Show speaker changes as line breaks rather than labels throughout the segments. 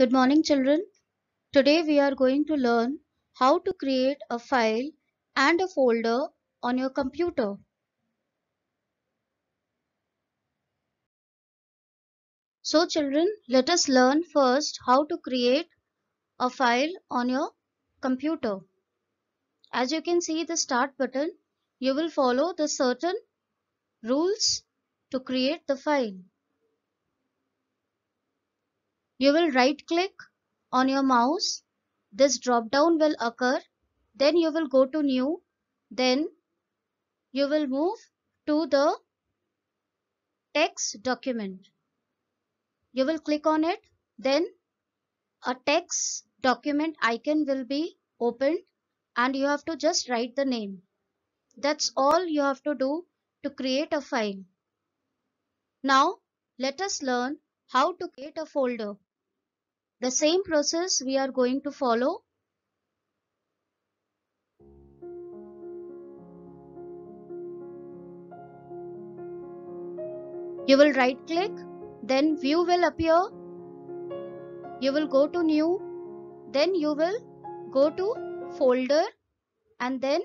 Good morning children. Today we are going to learn how to create a file and a folder on your computer. So children, let us learn first how to create a file on your computer. As you can see the start button, you will follow the certain rules to create the file. You will right click on your mouse. This drop down will occur. Then you will go to new. Then you will move to the text document. You will click on it. Then a text document icon will be opened and you have to just write the name. That's all you have to do to create a file. Now let us learn how to create a folder. The same process we are going to follow You will right click, then view will appear. You will go to new, then you will go to folder and then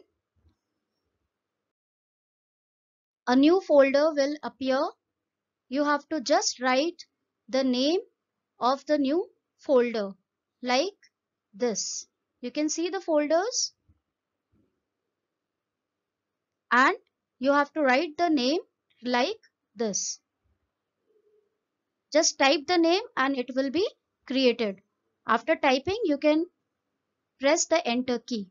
a new folder will appear. You have to just write the name of the new folder like this. You can see the folders and you have to write the name like this. Just type the name and it will be created. After typing, you can press the enter key.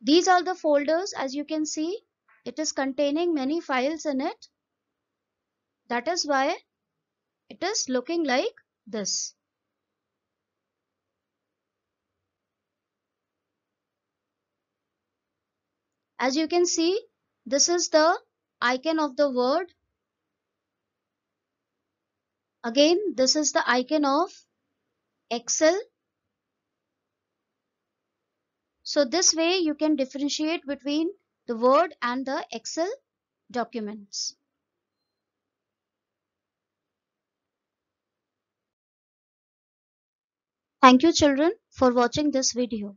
These are the folders as you can see. It is containing many files in it. That is why it is looking like this as you can see this is the icon of the word again this is the icon of excel so this way you can differentiate between the word and the excel documents Thank you children for watching this video.